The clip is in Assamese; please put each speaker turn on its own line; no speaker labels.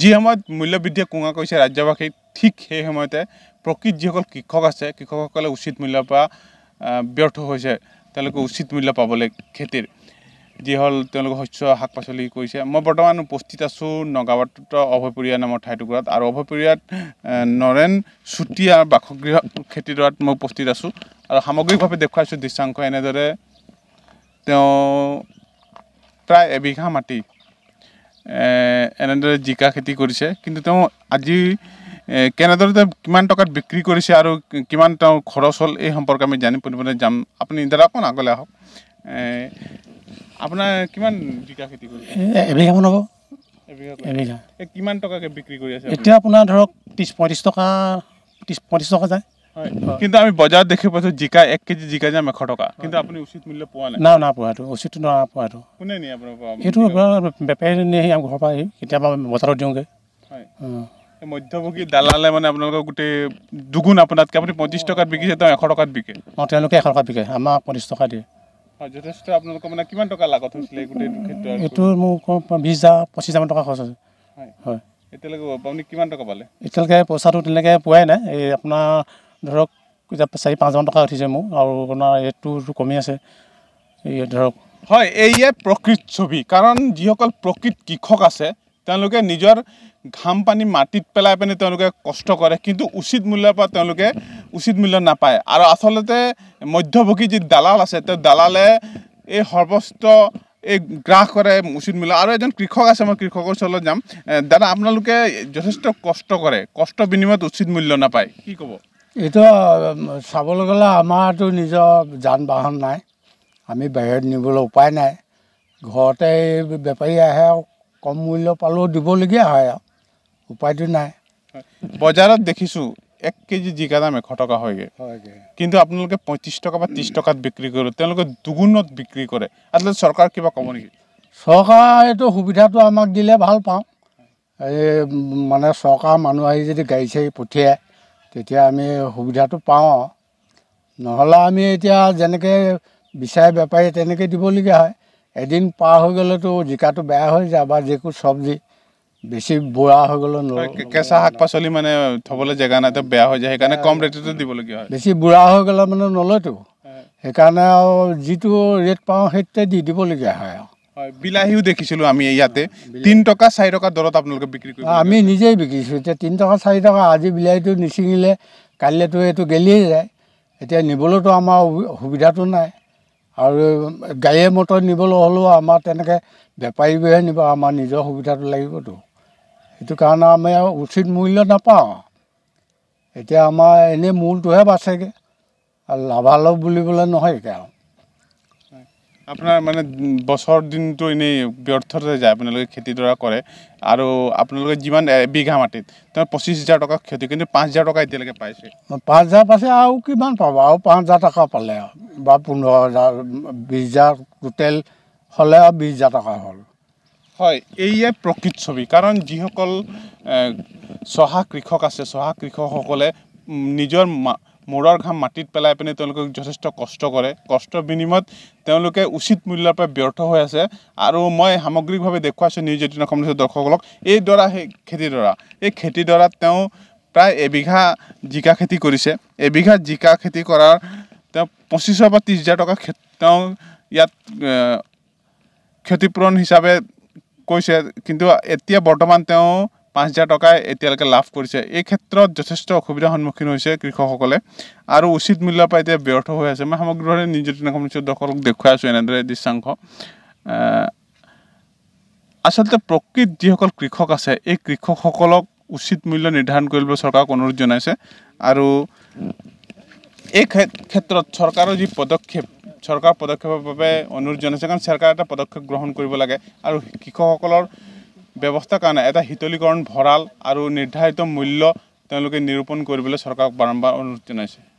যিস মূল্যবৃদ্ধিয়ে কোঙা কৰিছে ৰাজ্যবাসীক ঠিক সেই সময়তে প্ৰকৃত যিসকল কৃষক আছে কৃষকসকলে উচিত মূল্যৰ পৰা ব্যৰ্থ হৈছে তেওঁলোকে উচিত মূল্য পাবলৈ খেতিৰ যিসকল তেওঁলোকে শস্য শাক পাচলি কৰিছে মই বৰ্তমান উপস্থিত আছোঁ নগাঁৱত অভয়পুৰীয়া নামৰ ঠাইটুকুৰাত আৰু অভয়পুৰীয়াত নৰেন চুতীয়া বাসগৃহ খেতিডৰাত মই উপস্থিত আছোঁ আৰু সামগ্ৰিকভাৱে দেখুৱাইছোঁ দৃশ্যাংশ এনেদৰে তেওঁ প্ৰায় এবিঘা মাটি এনেদৰে জিকা খেতি কৰিছে কিন্তু তেওঁ আজি কেনেদৰে তেওঁ কিমান টকাত বিক্ৰী কৰিছে আৰু কিমান তেওঁ খৰচ হ'ল এই সম্পৰ্কে আমি জানি পৰিবলৈ যাম আপুনি দাদা অকণ আগলৈ আহক আপোনাৰ কিমান জিকা খেতি কৰিছে এবিঘা মান হ'ব এবিঘা কিমান টকাকৈ বিক্ৰী কৰি আছে এতিয়া আপোনাৰ
ধৰক ত্ৰিছ পঁয়ত্ৰিছ টকা ত্ৰিছ পঁয়ত্ৰিছ টকা যায়
কিন্তু আমি বজাৰত দেখি পাইছো জিকা এক কেজি জিকা যে আমি এশ টকা কিন্তু আপুনি উচিত মূল্য পোৱা নাই নাই নাপোৱাটো উচিত নাপোৱাটো কোনে নিয়ে আপোনাৰ সেইটো আপোনাৰ বেপাৰী নিয়ে আমাৰ ঘৰৰ পৰা আহি কেতিয়াবা বজাৰত দিওঁগে মধ্যভোগী দালালে মানে আপোনালোকৰ গোটেই দুগুণ আপোনাতকৈ আপুনি পঁচিছ টকাত বিকিছে তেওঁ এশ টকাত বিকে
অঁ তেওঁলোকে এশ টকাত বিকে আমাক পঁচিছ টকা দিয়ে
যথেষ্ট আপোনালোকৰ মানে কিমান টকা লাগত হৈছিলে গোটেই এইটো
মোক বিশ হাজাৰ পঁচিছ হাজাৰমান টকা খৰচ হৈছে হয় হয়
এতিয়ালৈকে আপুনি কিমান টকা পালে
এতিয়ালৈকে পইচাটো তেনেকৈ পোৱাই নাই এই আপোনাৰ ধৰক
এতিয়া চাৰি পাঁচজন টকা উঠিছে মোৰ আৰু আপোনাৰ ৰেটটোতো কমি আছে ধৰক হয় এইয়ে প্ৰকৃত ছবি কাৰণ যিসকল প্ৰকৃত কৃষক আছে তেওঁলোকে নিজৰ ঘাম পানী মাটিত পেলাই পিনে তেওঁলোকে কষ্ট কৰে কিন্তু উচিত মূল্যৰ পৰা তেওঁলোকে উচিত মূল্য নাপায় আৰু আচলতে মধ্যভোগী যি দালাল আছে তেওঁ দালালে এই সৰ্বস্ব এই গ্ৰাস কৰে উচিত মূল্য আৰু এজন কৃষক আছে মই কৃষকৰ ওচৰলৈ যাম দাদা আপোনালোকে যথেষ্ট কষ্ট কৰে কষ্ট বিনিময়ত উচিত মূল্য নাপায় কি ক'ব
এইটো চাবলৈ গ'লে আমাৰতো নিজৰ যান বাহন নাই আমি বাহিৰত নিবলৈ উপায় নাই ঘৰতে বেপাৰী আহে আৰু কম মূল্য পালেও দিবলগীয়া হয় আৰু উপায়টো নাই
বজাৰত দেখিছোঁ এক কেজি জিকা দাম এশ টকা হয়গৈ হয়গৈ কিন্তু আপোনালোকে পঁয়ত্ৰিছ টকা বা ত্ৰিছ টকাত বিক্ৰী কৰোঁ তেওঁলোকে দুগুণত বিক্ৰী কৰে আচলতে চৰকাৰ কিবা ক'ব নেকি
চৰকাৰ এইটো সুবিধাটো আমাক দিলে ভাল পাওঁ এই মানে চৰকাৰৰ মানুহ আহি যদি গাড়ী চাড়ী পঠিয়াই তেতিয়া আমি সুবিধাটো পাওঁ নহ'লে আমি এতিয়া যেনেকৈ বিচাৰে বেপাৰী তেনেকৈ দিবলগীয়া হয় এদিন পাৰ হৈ গ'লেতো জিকাটো বেয়া হৈ যায় বা যিকোনো চব্জি বেছি
বুঢ়া হৈ গ'লেও গ'লে কেঁচা শাক পাচলি মানে থ'বলৈ জেগা নাই বেয়া হৈ যায় সেইকাৰণে কম ৰেটতে দিবলগীয়া হয়
বেছি বুঢ়া হৈ গ'লে মানে নলয়তো সেইকাৰণে আৰু যিটো ৰেট পাওঁ সেইটোতে
দি দিবলগীয়া হয় আৰু বিলাহীও দেখিছিলোঁ আমি ইয়াতে তিনি টকা চাৰি টকা দৰত আপোনালোকে বিক্ৰী কৰিছিলোঁ
আমি নিজেই বিকিছোঁ এতিয়া তিনি টকা চাৰি টকা আজি বিলাহীটো নিছিঙিলে কাইলৈতো এইটো গেলিয়েই যায় এতিয়া নিবলৈতো আমাৰ সুবিধাটো নাই আৰু গাড়ীয়ে মটৰ নিবলৈ হ'লেও আমাৰ তেনেকৈ বেপাৰীবোৰহে নিব আমাৰ নিজৰ সুবিধাটো লাগিবতো সেইটো কাৰণে আমি উচিত মূল্য নাপাওঁ এতিয়া আমাৰ এনেই মূলটোহে বাচেগৈ আৰু লাভালাভ বুলিবলৈ নহয় এতিয়া আৰু
আপোনাৰ মানে বছৰ দিনটো এনেই ব্যৰ্থতে যায় আপোনালোকে খেতিডৰা কৰে আৰু আপোনালোকে যিমান বিঘা মাটিত তেওঁ পঁচিছ হাজাৰ টকা ক্ষতি কিন্তু পাঁচ হাজাৰ টকা এতিয়ালৈকে পাইছে
পাঁচ হাজাৰ পাইছে আৰু কিমান পাব আৰু পাঁচ হাজাৰ টকা পালে আৰু বা পোন্ধৰ হাজাৰ বিছ হাজাৰ টোটেল হ'লে আৰু বিছ হাজাৰ টকা হ'ল
হয় এইয়াই প্ৰকৃত ছবি কাৰণ যিসকল চহা কৃষক আছে চহা কৃষকসকলে নিজৰ মা মূৰৰ ঘাম মাটিত পেলাই পিনে তেওঁলোকক যথেষ্ট কষ্ট কৰে কষ্টৰ বিনিময়ত তেওঁলোকে উচিত মূল্যৰ পৰা ব্যৰ্থ হৈ আছে আৰু মই সামগ্ৰিকভাৱে দেখুৱাইছোঁ নিউজ এইটিন অসমৰ দৰ্শকসকলক এইডৰা সেই খেতিডৰা এই খেতিডৰাত তেওঁ প্ৰায় এবিঘা জিকা খেতি কৰিছে এবিঘা জিকা খেতি কৰাৰ তেওঁ পঁচিছৰ পৰা ত্ৰিছ হাজাৰ টকা খে তেওঁ ইয়াত ক্ষতিপূৰণ হিচাপে কৈছে কিন্তু এতিয়া বৰ্তমান তেওঁ পাঁচ হাজাৰ টকাই এতিয়ালৈকে লাভ কৰিছে এই ক্ষেত্ৰত যথেষ্ট অসুবিধাৰ সন্মুখীন হৈছে কৃষকসকলে আৰু উচিত মূল্য পাই এতিয়া ব্যৰ্থ হৈ আছে মই সমগ্ৰভাৱে নিজতি নিচৰ্দসকলক দেখুৱাই আছোঁ এনেদৰে দৃশ্যাংশ আচলতে প্ৰকৃত যিসকল কৃষক আছে এই কৃষকসকলক উচিত মূল্য নিৰ্ধাৰণ কৰিবলৈ চৰকাৰক অনুৰোধ জনাইছে আৰু এই ক্ষেত্ৰত চৰকাৰৰ যি পদক্ষেপ চৰকাৰ পদক্ষেপৰ বাবে অনুৰোধ জনাইছে কাৰণ চৰকাৰে এটা পদক্ষেপ গ্ৰহণ কৰিব লাগে আৰু কৃষকসকলৰ ব্যৱস্থাৰ কাৰণে এটা শীতলীকৰণ ভঁৰাল আৰু নিৰ্ধাৰিত মূল্য তেওঁলোকে নিৰূপণ কৰিবলৈ চৰকাৰক বাৰম্বাৰ অনুৰোধ জনাইছে